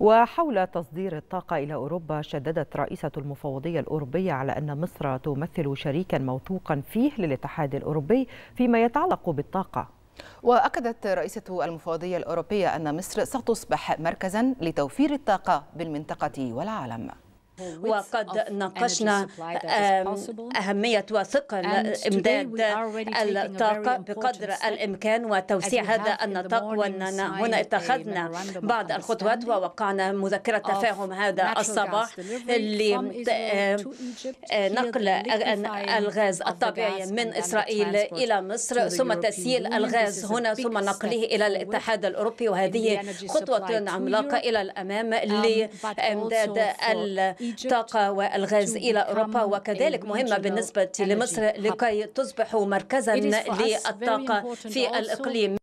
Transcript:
وحول تصدير الطاقة إلى أوروبا شددت رئيسة المفوضية الأوروبية على أن مصر تمثل شريكا موثوقا فيه للاتحاد الأوروبي فيما يتعلق بالطاقة وأكدت رئيسة المفوضية الأوروبية أن مصر ستصبح مركزا لتوفير الطاقة بالمنطقة والعالم وقد ناقشنا أهمية وثقل إمداد الطاقة بقدر الإمكان وتوسيع هذا النطاق وأننا هنا اتخذنا بعض الخطوات ووقعنا مذكرة تفاهم هذا الصباح لنقل آه، الغاز الطبيعي من إسرائيل إلى مصر ثم تسييل الغاز هنا ثم نقله إلى الاتحاد الأوروبي وهذه خطوة عملاقة إلى الأمام um, لإمداد الطاقة والغاز إلى أوروبا وكذلك مهمة بالنسبة لمصر لكي تصبح مركزا للطاقة في الإقليم